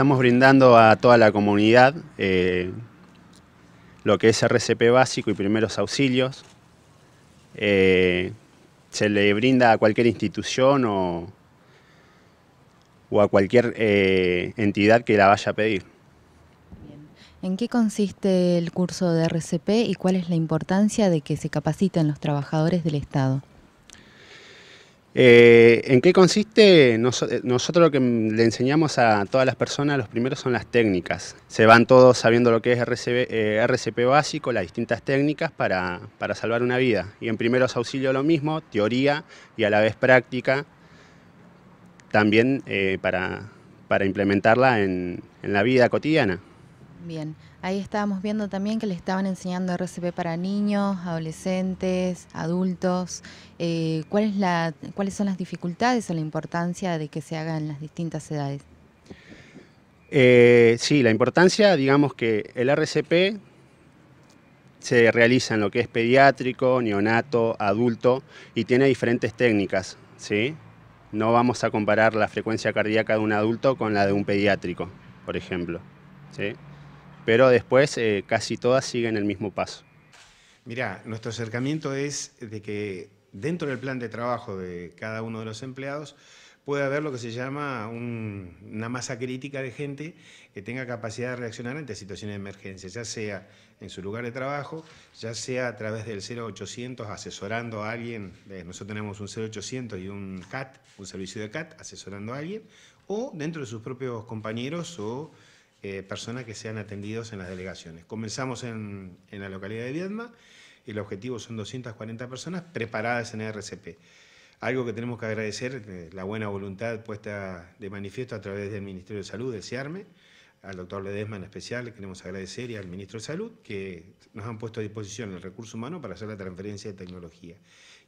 Estamos brindando a toda la comunidad eh, lo que es RCP básico y primeros auxilios. Eh, se le brinda a cualquier institución o, a cualquier eh, entidad que la vaya a pedir. ¿En qué consiste el curso de RCP y cuál es la importancia de que se capaciten los trabajadores del Estado? Eh, ¿En qué consiste? Eh, nosotros lo que le enseñamos a todas las personas, los primeros son las técnicas. Se van todos sabiendo lo que es RCP eh, básico, las distintas técnicas para, salvar una vida. Y en primeros auxilios lo mismo, teoría y a la vez práctica, también para, implementarla en la vida cotidiana. Bien, ahí estábamos viendo también que le estaban enseñando RCP para niños, adolescentes, adultos. Eh, ¿Cuáles son las dificultades o la importancia de que se haga en las distintas edades? Eh, sí, la importancia, digamos que el RCP se realiza en lo que es pediátrico, neonato, adulto y tiene diferentes técnicas, ¿sí? No vamos a comparar la frecuencia cardíaca de un adulto con la de un pediátrico, por ejemplo, ¿sí? pero después eh, casi todas siguen el mismo paso. Mirá, nuestro acercamiento es de que dentro del plan de trabajo de cada uno de los empleados puede haber lo que se llama una masa crítica de gente que tenga capacidad de reaccionar ante situaciones de emergencia, ya sea en su lugar de trabajo, ya sea a través del 0800 asesorando a alguien, eh, nosotros tenemos un 0800 y un CAT, un servicio de CAT asesorando a alguien, o dentro de sus propios compañeros o eh, personas que sean atendidos en las delegaciones. Comenzamos en, la localidad de Viedma, el objetivo son 240 personas preparadas en el RCP. Algo que tenemos que agradecer, eh, la buena voluntad puesta de manifiesto a través del Ministerio de Salud, del CIARME, al doctor Ledesma en especial, queremos agradecer y al ministro de Salud que nos han puesto a disposición el recurso humano para hacer la transferencia de tecnología.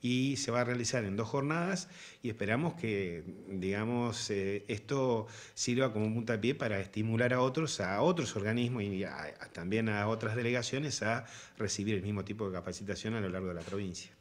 Y se va a realizar en dos jornadas y esperamos que, digamos, eh, esto sirva como un puntapié para estimular a otros, a otros organismos y también a otras delegaciones a recibir el mismo tipo de capacitación a lo largo de la provincia.